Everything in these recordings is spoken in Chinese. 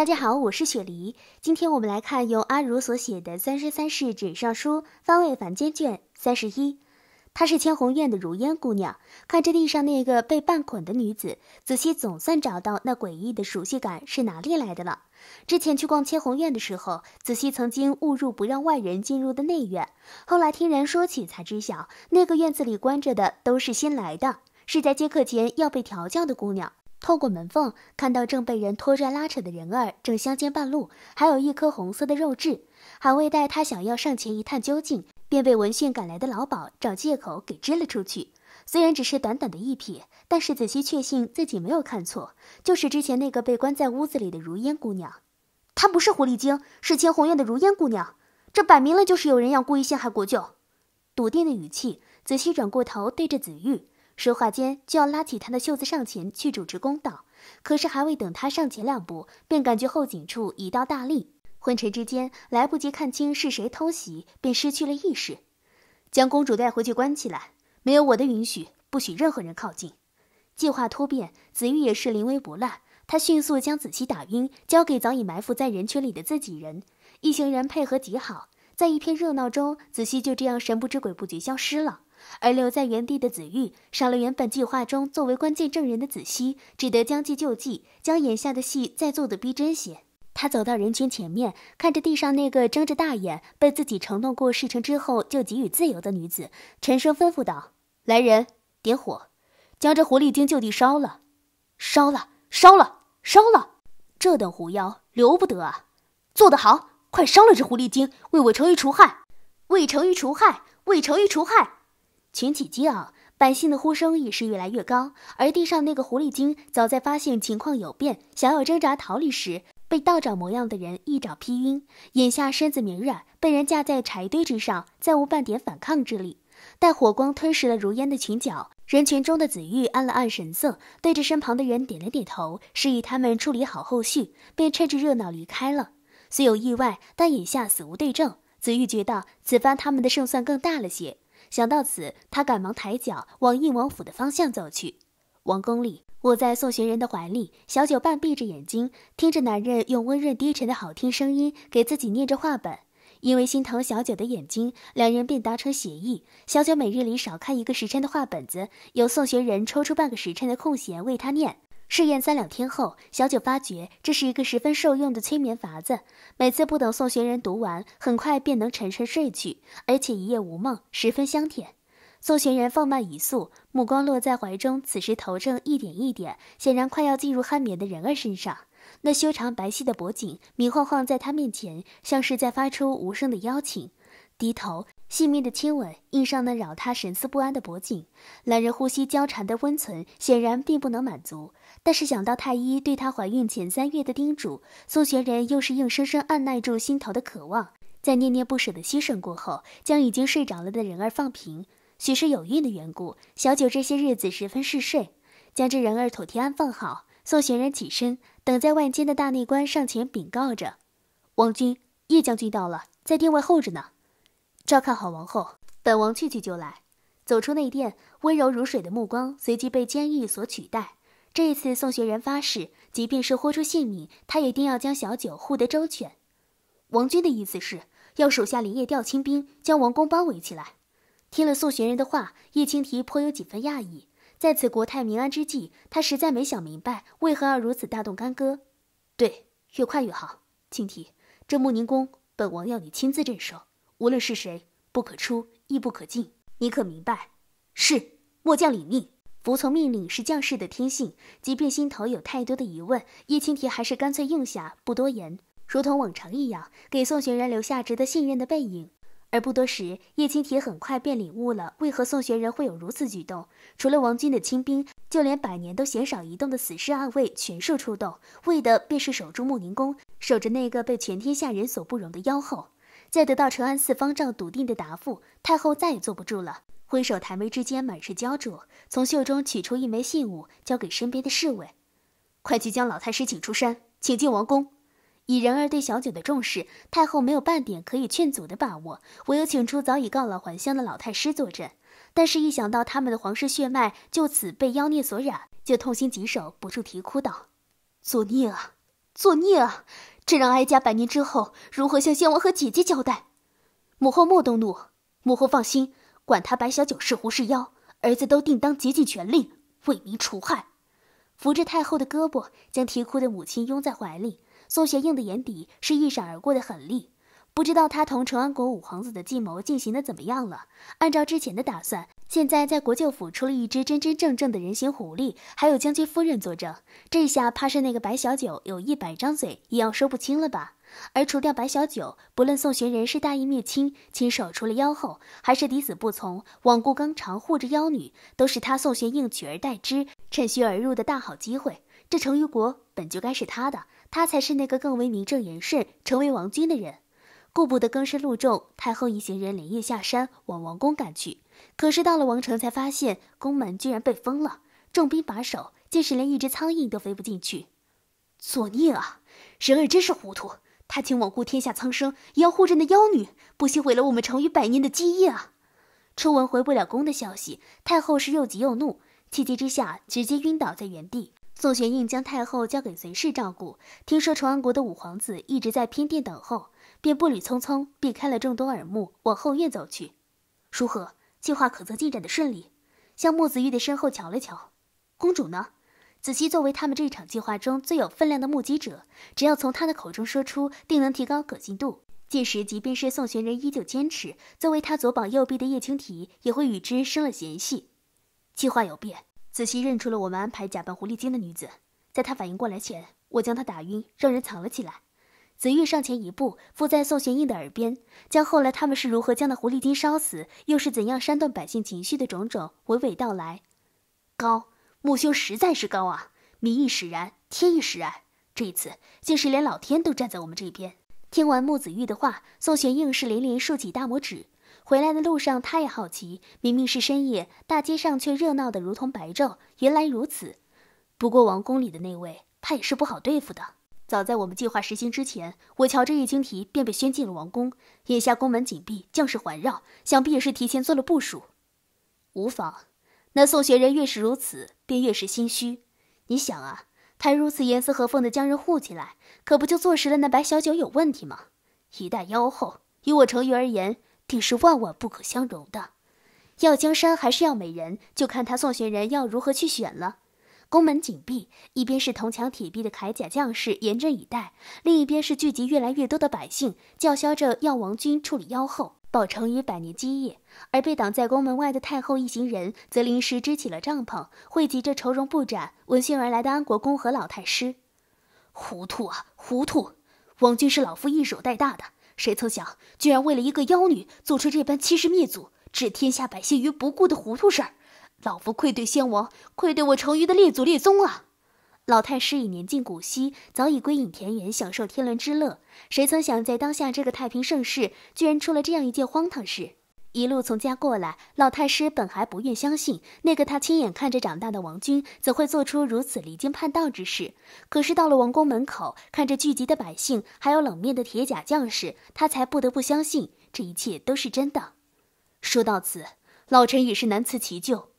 大家好，我是雪梨。今天我们来看由阿如所写的《三生三世枕上书》，番外凡间卷三十一。她是千红院的如烟姑娘，看着地上那个被半捆的女子，子熙总算找到那诡异的熟悉感是哪里来的了。之前去逛千红院的时候，子熙曾经误入不让外人进入的内院，后来听人说起才知晓，那个院子里关着的都是新来的，是在接客前要被调教的姑娘。透过门缝看到正被人拖拽拉扯的人儿正相肩半路，还有一颗红色的肉痣。还未待他想要上前一探究竟，便被闻讯赶来的老鸨找借口给支了出去。虽然只是短短的一瞥，但是子细确信自己没有看错，就是之前那个被关在屋子里的如烟姑娘。她不是狐狸精，是千红院的如烟姑娘。这摆明了就是有人要故意陷害国舅。笃定的语气，子细转过头对着子玉。说话间就要拉起他的袖子上前去主持公道，可是还未等他上前两步，便感觉后颈处一道大力，昏沉之间来不及看清是谁偷袭，便失去了意识，将公主带回去关起来，没有我的允许，不许任何人靠近。计划突变，紫玉也是临危不乱，他迅速将子期打晕，交给早已埋伏在人群里的自己人，一行人配合极好，在一片热闹中，子期就这样神不知鬼不觉消失了。而留在原地的子玉少了原本计划中作为关键证人的子熙，只得将计就计，将眼下的戏再做的逼真些。他走到人群前面，看着地上那个睁着大眼、被自己承诺过事成之后就给予自由的女子，沉声吩咐道：“来人，点火，将这狐狸精就地烧了！烧了！烧了！烧了！这等狐妖留不得啊！做得好，快烧了这狐狸精，为我成玉除害！为成玉除害！为成玉除害！”群起激昂，百姓的呼声也是越来越高。而地上那个狐狸精，早在发现情况有变，想要挣扎逃离时，被道长模样的人一掌劈晕。眼下身子绵软，被人架在柴堆之上，再无半点反抗之力。待火光吞噬了如烟的裙角，人群中的紫玉按了按神色，对着身旁的人点了点头，示意他们处理好后续，便趁着热闹离开了。虽有意外，但眼下死无对证，紫玉觉得此番他们的胜算更大了些。想到此，他赶忙抬脚往应王府的方向走去。王宫里，我在宋寻人的怀里，小九半闭着眼睛，听着男人用温润低沉的好听声音给自己念着话本。因为心疼小九的眼睛，两人便达成协议：小九每日里少看一个时辰的话本子，由宋寻人抽出半个时辰的空闲为他念。试验三两天后，小九发觉这是一个十分受用的催眠法子。每次不等宋玄仁读完，很快便能沉沉睡去，而且一夜无梦，十分香甜。宋玄仁放慢语速，目光落在怀中，此时头正一点一点，显然快要进入酣眠的人儿身上，那修长白皙的脖颈，明晃晃在他面前，像是在发出无声的邀请。低头，细密的亲吻印上那扰他神思不安的脖颈，两人呼吸交缠的温存显然并不能满足，但是想到太医对她怀孕前三月的叮嘱，宋玄人又是硬生生按耐住心头的渴望，在念念不舍的牺牲过后，将已经睡着了的人儿放平。许是有孕的缘故，小九这些日子十分嗜睡。将这人儿妥帖安放好，宋玄人起身，等在外间的大内官上前禀告着：“王君，叶将军到了，在殿外候着呢。”照看好王后，本王去去就来。走出内殿，温柔如水的目光随即被坚毅所取代。这一次，宋学仁发誓，即便是豁出性命，他也定要将小九护得周全。王君的意思是要手下连夜调亲兵，将王宫包围起来。听了宋学仁的话，叶青提颇有几分讶异。在此国泰民安之际，他实在没想明白为何要如此大动干戈。对，越快越好。青提，这穆宁宫，本王要你亲自镇守。无论是谁，不可出，亦不可进。你可明白？是，末将领命，服从命令是将士的天性。即便心头有太多的疑问，叶青体还是干脆应下，不多言，如同往常一样，给宋玄人留下值得信任的背影。而不多时，叶青体很快便领悟了为何宋玄人会有如此举动。除了王军的清兵，就连百年都鲜少移动的死士暗卫全数出动，为的便是守住穆宁宫，守着那个被全天下人所不容的妖后。在得到承安寺方丈笃定的答复，太后再也坐不住了，挥手抬眉之间满是焦灼，从袖中取出一枚信物，交给身边的侍卫：“快去将老太师请出山，请进王宫。”以仁儿对小九的重视，太后没有半点可以劝阻的把握，唯有请出早已告老还乡的老太师坐镇。但是，一想到他们的皇室血脉就此被妖孽所染，就痛心疾首，不住啼哭道：“作孽啊！”作孽啊！这让哀家百年之后如何向先王和姐姐交代？母后莫动怒，母后放心。管他白小九是狐是妖，儿子都定当竭尽全力为民除害。扶着太后的胳膊，将啼哭的母亲拥在怀里。宋玄应的眼底是一闪而过的狠厉。不知道他同承安国五皇子的计谋进行的怎么样了？按照之前的打算。现在在国舅府出了一只真真正正的人形狐狸，还有将军夫人作证，这下怕是那个白小九有一百张嘴，也要说不清了吧？而除掉白小九，不论宋玄仁是大义灭亲，亲手除了妖后，还是嫡子不从，罔顾纲常护着妖女，都是他宋玄应取而代之，趁虚而入的大好机会。这成于国本就该是他的，他才是那个更为名正言顺成为王君的人。顾不得更深路重，太后一行人连夜下山往王宫赶去。可是到了王城，才发现宫门居然被封了，重兵把守，竟是连一只苍蝇都飞不进去。作孽啊！神儿真是糊涂，他竟罔顾天下苍生，也要护着那妖女，不惜毁了我们成渝百年的基业啊！初闻回不了宫的消息，太后是又急又怒，气急之下直接晕倒在原地。宋玄应将太后交给随侍照顾，听说崇安国的五皇子一直在偏殿等候，便步履匆匆，避开了众多耳目，往后院走去。如何？计划可曾进展的顺利？向木子玉的身后瞧了瞧，公主呢？子熙作为他们这场计划中最有分量的目击者，只要从他的口中说出，定能提高可信度。届时，即便是宋玄仁依旧坚持，作为他左膀右臂的叶青缇，也会与之生了嫌隙。计划有变，子熙认出了我们安排假扮狐狸精的女子，在他反应过来前，我将她打晕，让人藏了起来。子玉上前一步，附在宋玄应的耳边，将后来他们是如何将那狐狸精烧死，又是怎样煽动百姓情绪的种种娓娓道来。高木兄实在是高啊！民意使然，天意使然，这一次竟是连老天都站在我们这边。听完木子玉的话，宋玄应是连连竖起大拇指。回来的路上，他也好奇：明明是深夜，大街上却热闹的如同白昼。原来如此。不过王宫里的那位，他也是不好对付的。早在我们计划实行之前，我瞧这一经题便被宣进了王宫。眼下宫门紧闭，将士环绕，想必也是提前做了部署。无妨，那宋玄人越是如此，便越是心虚。你想啊，他如此严丝合缝的将人护起来，可不就坐实了那白小九有问题吗？一代妖后，与我成瑜而言，定是万万不可相容的。要江山还是要美人，就看他宋玄人要如何去选了。宫门紧闭，一边是铜墙铁壁的铠甲将士严阵以待，另一边是聚集越来越多的百姓，叫嚣着要王军处理妖后，保成于百年基业。而被挡在宫门外的太后一行人，则临时支起了帐篷，汇集着愁容不展、闻讯而来的安国公和老太师。糊涂啊，糊涂！王军是老夫一手带大的，谁曾想居然为了一个妖女，做出这般欺师灭祖、置天下百姓于不顾的糊涂事儿！老夫愧对先王，愧对我成渝的列祖列宗啊！老太师已年近古稀，早已归隐田园，享受天伦之乐。谁曾想，在当下这个太平盛世，居然出了这样一件荒唐事！一路从家过来，老太师本还不愿相信，那个他亲眼看着长大的王军，怎会做出如此离经叛道之事？可是到了王宫门口，看着聚集的百姓，还有冷面的铁甲将士，他才不得不相信，这一切都是真的。说到此，老臣也是难辞其咎。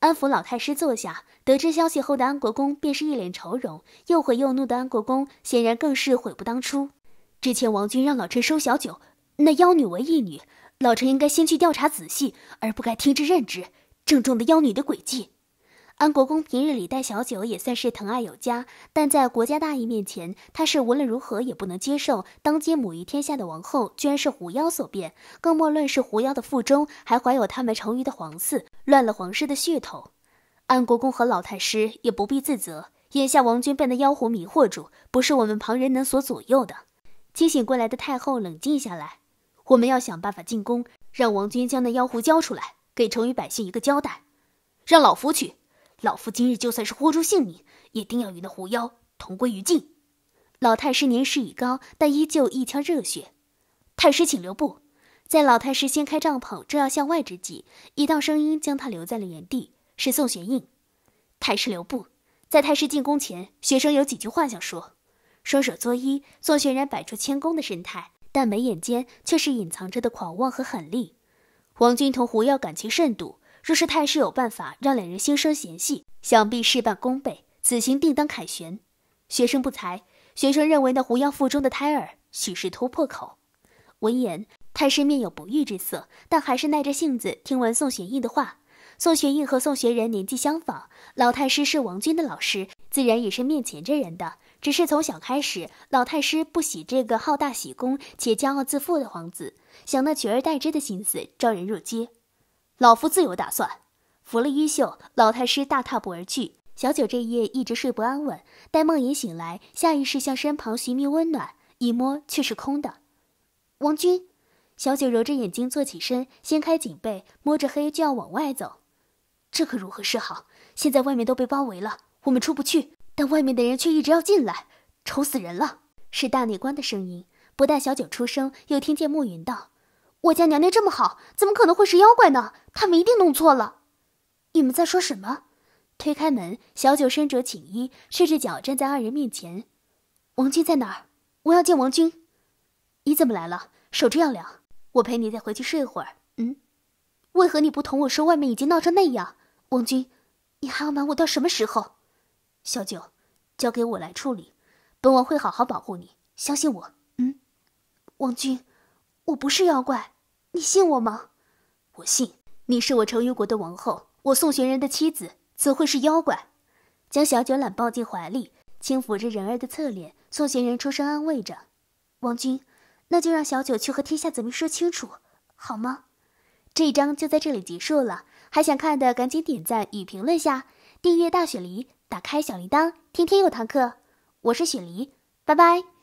安抚老太师坐下，得知消息后的安国公便是一脸愁容，又悔又怒的安国公显然更是悔不当初。之前王军让老臣收小九，那妖女为义女，老臣应该先去调查仔细，而不该听之任之，正中了妖女的诡计。安国公平日里待小九也算是疼爱有加，但在国家大义面前，他是无论如何也不能接受当街母仪天下的王后居然是狐妖所变，更莫论是狐妖的腹中还怀有他们成渝的皇嗣，乱了皇室的血统。安国公和老太师也不必自责，眼下王君被那妖狐迷惑住，不是我们旁人能所左右的。清醒过来的太后冷静下来，我们要想办法进宫，让王君将那妖狐交出来，给成渝百姓一个交代，让老夫去。老夫今日就算是豁出性命，也定要与那狐妖同归于尽。老太师年事已高，但依旧一腔热血。太师请留步！在老太师掀开帐篷正要向外之际，一道声音将他留在了原地。是宋玄应，太师留步！在太师进宫前，学生有几句话想说。双手作揖，宋玄然摆出谦恭的神态，但眉眼间却是隐藏着的狂妄和狠戾。王君同狐妖感情甚笃。若是太师有办法让两人心生嫌隙，想必事半功倍，此行定当凯旋。学生不才，学生认为那狐妖腹中的胎儿许是突破口。闻言，太师面有不悦之色，但还是耐着性子听完宋玄义的话。宋玄义和宋学仁年纪相仿，老太师是王军的老师，自然也是面前这人的。只是从小开始，老太师不喜这个好大喜功且骄傲自负的皇子，想那取而代之的心思昭然若揭。老夫自有打算，拂了衣袖，老太师大踏步而去。小九这夜一直睡不安稳，待梦魇醒来，下意识向身旁寻觅温暖，一摸却是空的。王君，小九揉着眼睛坐起身，掀开锦被，摸着黑就要往外走。这可如何是好？现在外面都被包围了，我们出不去，但外面的人却一直要进来，愁死人了。是大内官的声音，不待小九出声，又听见暮云道：“我家娘娘这么好，怎么可能会是妖怪呢？”他们一定弄错了，你们在说什么？推开门，小九身着寝衣，赤着脚站在二人面前。王军在哪儿？我要见王军。你怎么来了？手这样凉，我陪你再回去睡会儿。嗯，为何你不同我说？外面已经闹成那样，王军，你还要瞒我到什么时候？小九，交给我来处理，本王会好好保护你，相信我。嗯，王军，我不是妖怪，你信我吗？我信。你是我成云国的王后，我宋玄人的妻子，怎会是妖怪？将小卷揽抱进怀里，轻抚着人儿的侧脸，宋玄人出声安慰着：“王君，那就让小九去和天下子民说清楚，好吗？”这一章就在这里结束了。还想看的，赶紧点赞与评论下，订阅大雪梨，打开小铃铛，天天有堂课。我是雪梨，拜拜。